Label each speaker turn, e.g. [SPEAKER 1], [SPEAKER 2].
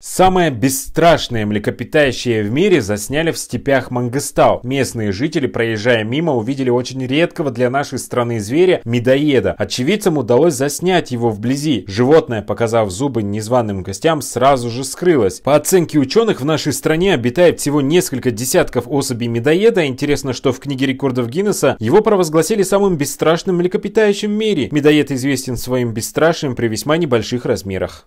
[SPEAKER 1] Самое бесстрашное млекопитающее в мире засняли в степях Мангыстау. Местные жители, проезжая мимо, увидели очень редкого для нашей страны зверя – медоеда. Очевидцам удалось заснять его вблизи. Животное, показав зубы незваным гостям, сразу же скрылось. По оценке ученых, в нашей стране обитает всего несколько десятков особей медоеда. Интересно, что в книге рекордов Гиннесса его провозгласили самым бесстрашным млекопитающим в мире. Медоед известен своим бесстрашием при весьма небольших размерах.